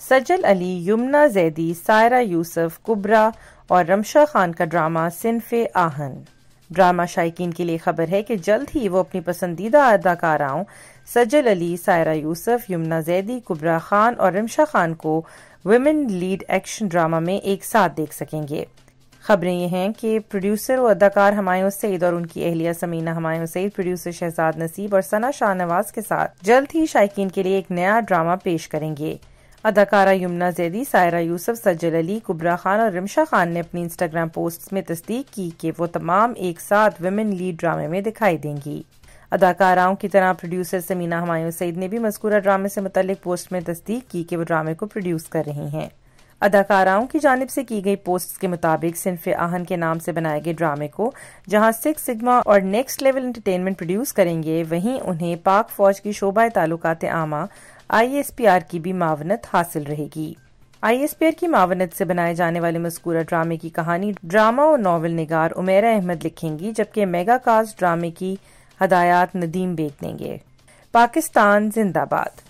सजल अली यमुना जैदी सायरा यूसुफ कुबरा और रमशा खान का drama Sinf Aahan drama शायकीन के लिए खबर है कि जल्द ही वो अपनी पसंदीदा अदाकाराओं सजल अली सायरा यूसुफ यमुना जैदी कुबरा खान और रमशा खान को वुमेन लीड एक्शन ड्रामा में एक साथ देख सकेंगे खबरें ये हैं कि प्रोड्यूसर और अदाकार हमायूं सईद और उनकी अहलिया समीना हमायूं सईद प्रोड्यूसर शहजाद नसीब और सना शाहनवाज के साथ जल्द ही शायकीन के लिए एक नया ड्रामा पेश करेंगे अदाकारा यमुना जैदी सायरा यूसुफ सज्जल अली कुबरा खान और रिमशा खान ने अपनी इंस्टाग्राम पोस्ट में तस्दीक की कि वो तमाम एक साथ वुमेन लीड ड्रामे में दिखाई देंगी अदाकाराओं की तरह प्रोड्यूसर समीना हमायूं सईद ने भी मस्कूरा ड्रामे से मुतलिक पोस्ट में तस्दीक की कि वो ड्रामे को प्रोड्यूस कर रही हैं अदाकाराओं की जानब से की गई पोस्ट के मुताबिक सिनफ आहन के नाम से बनाए गए ड्रामे को जहां सिक्स सिग्मा और नेक्स्ट लेवल एंटरटेनमेंट प्रोड्यूस करेंगे वहीं उन्हें पाक फौज की शोभा तालुकात आमा आईएसपीआर की भी मावनत हासिल रहेगी आईएसपीआर की मावनत से बनाए जाने वाले मस्कूरा ड्रामे की कहानी ड्रामा और नॉवल निगार उमेरा अहमद लिखेंगी जबकि मेगा कास्ट ड्रामे की हदायत नदीम बेग देंगे पाकिस्तान जिंदाबाद